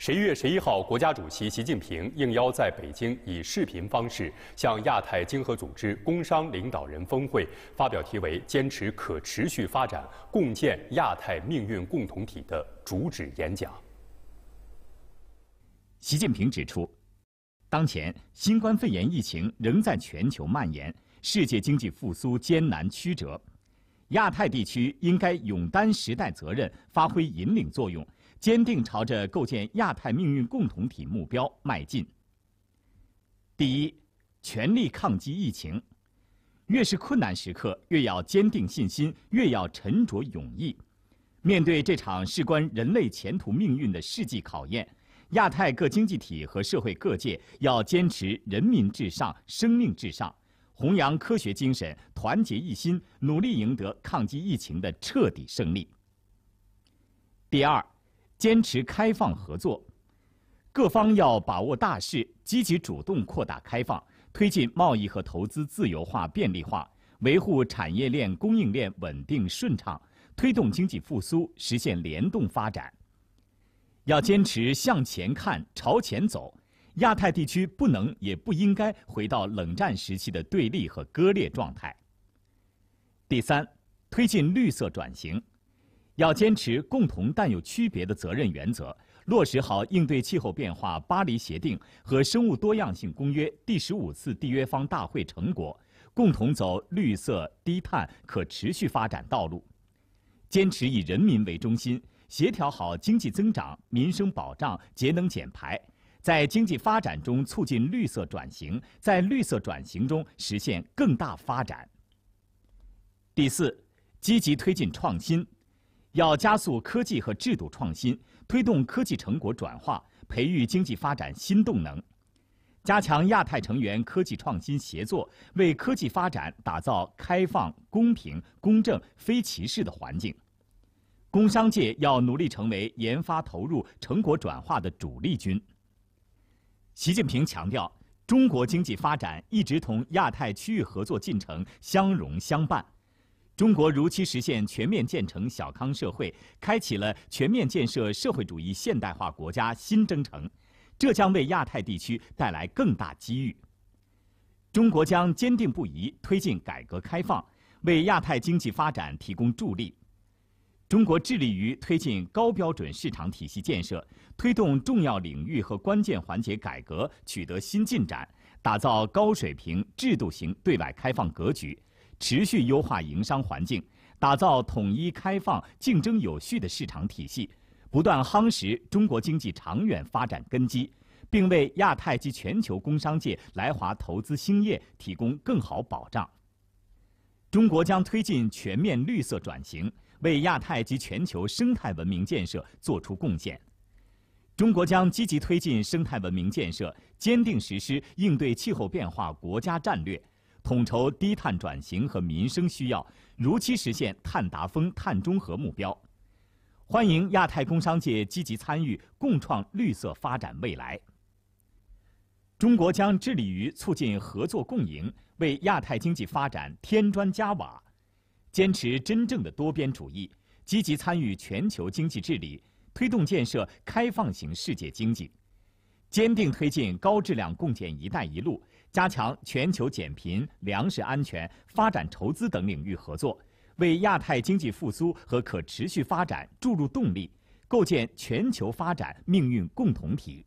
十一月十一号，国家主席习近平应邀在北京以视频方式向亚太经合组织工商领导人峰会发表题为“坚持可持续发展，共建亚太命运共同体”的主旨演讲。习近平指出，当前新冠肺炎疫情仍在全球蔓延，世界经济复苏艰难曲折，亚太地区应该勇担时代责任，发挥引领作用。坚定朝着构建亚太命运共同体目标迈进。第一，全力抗击疫情。越是困难时刻，越要坚定信心，越要沉着勇毅。面对这场事关人类前途命运的世纪考验，亚太各经济体和社会各界要坚持人民至上、生命至上，弘扬科学精神，团结一心，努力赢得抗击疫情的彻底胜利。第二。坚持开放合作，各方要把握大势，积极主动扩大开放，推进贸易和投资自由化便利化，维护产业链供应链稳定顺畅，推动经济复苏，实现联动发展。要坚持向前看，朝前走，亚太地区不能也不应该回到冷战时期的对立和割裂状态。第三，推进绿色转型。要坚持共同但有区别的责任原则，落实好应对气候变化《巴黎协定》和《生物多样性公约》第十五次缔约方大会成果，共同走绿色低碳可持续发展道路。坚持以人民为中心，协调好经济增长、民生保障、节能减排，在经济发展中促进绿色转型，在绿色转型中实现更大发展。第四，积极推进创新。要加速科技和制度创新，推动科技成果转化，培育经济发展新动能；加强亚太成员科技创新协作，为科技发展打造开放、公平、公正、非歧视的环境。工商界要努力成为研发投入、成果转化的主力军。习近平强调，中国经济发展一直同亚太区域合作进程相融相伴。中国如期实现全面建成小康社会，开启了全面建设社会主义现代化国家新征程，这将为亚太地区带来更大机遇。中国将坚定不移推进改革开放，为亚太经济发展提供助力。中国致力于推进高标准市场体系建设，推动重要领域和关键环节改革取得新进展，打造高水平制度型对外开放格局。持续优化营商环境，打造统一、开放、竞争有序的市场体系，不断夯实中国经济长远发展根基，并为亚太及全球工商界来华投资兴业提供更好保障。中国将推进全面绿色转型，为亚太及全球生态文明建设作出贡献。中国将积极推进生态文明建设，坚定实施应对气候变化国家战略。统筹低碳转型和民生需要，如期实现碳达峰、碳中和目标。欢迎亚太工商界积极参与，共创绿色发展未来。中国将致力于促进合作共赢，为亚太经济发展添砖加瓦。坚持真正的多边主义，积极参与全球经济治理，推动建设开放型世界经济。坚定推进高质量共建“一带一路”，加强全球减贫、粮食安全、发展筹资等领域合作，为亚太经济复苏和可持续发展注入动力，构建全球发展命运共同体。